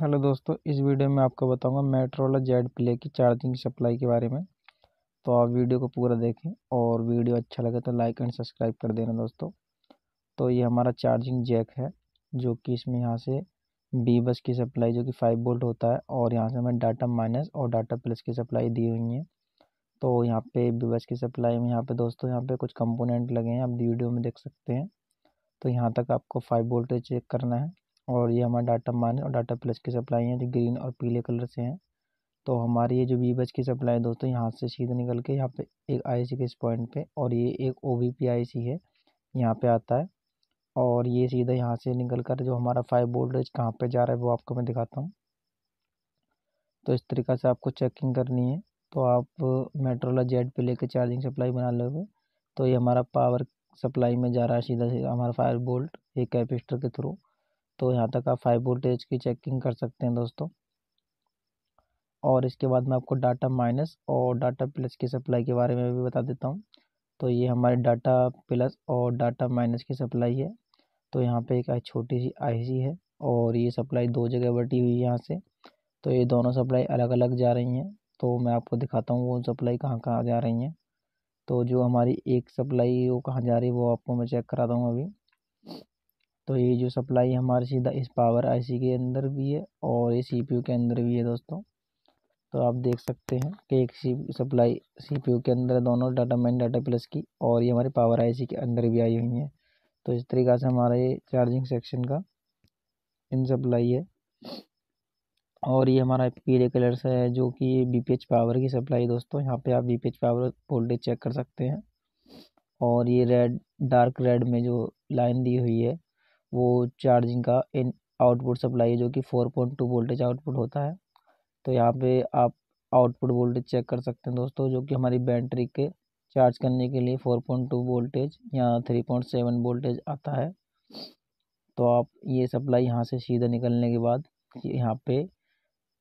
hello दोस्तों इस video में आपको बताऊंगा मेट्रोला जेड प्ले की चार्जिंग सप्लाई के बारे में तो आप वीडियो को पूरा देखें और वीडियो अच्छा लगे तो लाइक एंड सब्सक्राइब कर देना दोस्तों तो ये हमारा चार्जिंग जैक है जो कि इसमें यहाँ से बी बस की सप्लाई जो कि फाइव बोल्ट होता है और यहाँ से हमें डाटा माइनस और डाटा प्लस की सप्लाई दी हुई है तो यहाँ पर बी बस की सप्लाई में यहाँ पर दोस्तों यहाँ पर कुछ कंपोनेंट लगे हैं आप वीडियो में देख सकते हैं तो यहाँ तक आपको फाइव बोल्ट चेक करना है और ये हमारा डाटा मान और डाटा प्लस की सप्लाई है जो ग्रीन और पीले कलर से हैं तो हमारी ये जो वी बच की सप्लाई है दोस्तों यहाँ से सीधे निकल के यहाँ पे एक आईसी के इस पॉइंट पे और ये एक ओ वी पी आई सी है यहाँ पे आता है और ये सीधा यहाँ से निकल कर जो हमारा फाइव वोल्टेज कहाँ पे जा रहा है वो आपको मैं दिखाता हूँ तो इस तरीक़ा से आपको चेकिंग करनी है तो आप मेट्रोला जेड पर लेके चार्जिंग सप्लाई बना लोगे तो ये हमारा पावर सप्लाई में जा रहा है सीधा सीधा हमारा फाइव बोल्ट एक कैपेसिटर के थ्रू तो यहाँ तक आप फाइव वोल्टेज की चेकिंग कर सकते हैं दोस्तों और इसके बाद मैं आपको डाटा माइनस और डाटा प्लस की सप्लाई के बारे में भी बता देता हूँ तो ये हमारे डाटा प्लस और डाटा माइनस की सप्लाई है तो यहाँ पे एक छोटी सी आईसी है और ये सप्लाई दो जगह बटी हुई है यहाँ से तो ये दोनों सप्लाई अलग अलग जा रही हैं तो मैं आपको दिखाता हूँ वो सप्लाई कहाँ कहाँ जा रही हैं तो जो हमारी एक सप्लाई वो कहाँ जा रही है वो आपको मैं चेक करा दूँगा अभी तो ये जो सप्लाई हमारे सीधा इस पावर आईसी के अंदर भी है और ये सीपीयू के अंदर भी है दोस्तों तो आप देख सकते हैं कि एक सी सप्लाई सीपीयू के अंदर दोनों डाटा मैन डाटा प्लस की और ये हमारे पावर आईसी के अंदर भी आई हुई है तो इस तरीक़ा से हमारा ये चार्जिंग सेक्शन का इन सप्लाई है और ये हमारा पीले कलर से है जो कि बी पावर की सप्लाई दोस्तों यहाँ पर आप बी पावर वोल्टेज चेक कर सकते हैं और ये रेड डार्क रेड में जो लाइन दी हुई है वो चार्जिंग का इन आउटपुट सप्लाई है जो कि four point two voltage output होता है तो यहाँ पे आप आउटपुट वोल्टेज चेक कर सकते हैं दोस्तों जो कि हमारी बैटरी के चार्ज करने के लिए फोर पॉइंट टू वोल्टेज या थ्री पॉइंट सेवन वोल्टेज आता है तो आप ये सप्लाई यहाँ से सीधा निकलने के बाद यहाँ पे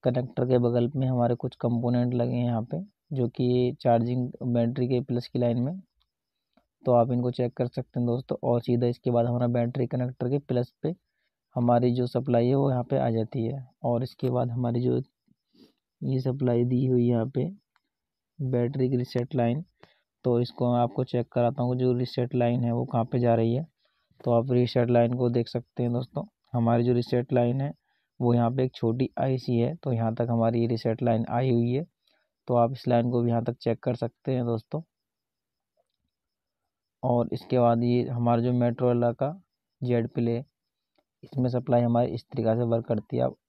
कनेक्टर के बगल में हमारे कुछ कंपोनेंट लगे हैं यहाँ पे जो कि चार्जिंग बैटरी के प्लस की लाइन में तो आप इनको चेक कर सकते हैं दोस्तों और सीधा इसके बाद हमारा बैटरी कनेक्टर के प्लस पे हमारी जो सप्लाई है वो यहाँ पे आ जाती है और इसके बाद हमारी जो ये सप्लाई दी हुई यहाँ पे बैटरी की रिसेट लाइन तो इसको मैं आपको चेक कराता हूँ जो रिसेट लाइन है वो कहाँ पर जा रही है तो आप रिसेट लाइन को देख सकते हैं दोस्तों हमारी जो रिसेट लाइन है वो यहाँ पर एक छोटी आई है तो यहाँ तक हमारी रिसेट लाइन आई हुई है तो आप इस लाइन को भी यहाँ तक चेक कर सकते हैं दोस्तों और इसके बाद ये हमारा जो मेट्रो वाला का जेड प्ले इसमें सप्लाई हमारी इस तरीक़े से वर्क करती है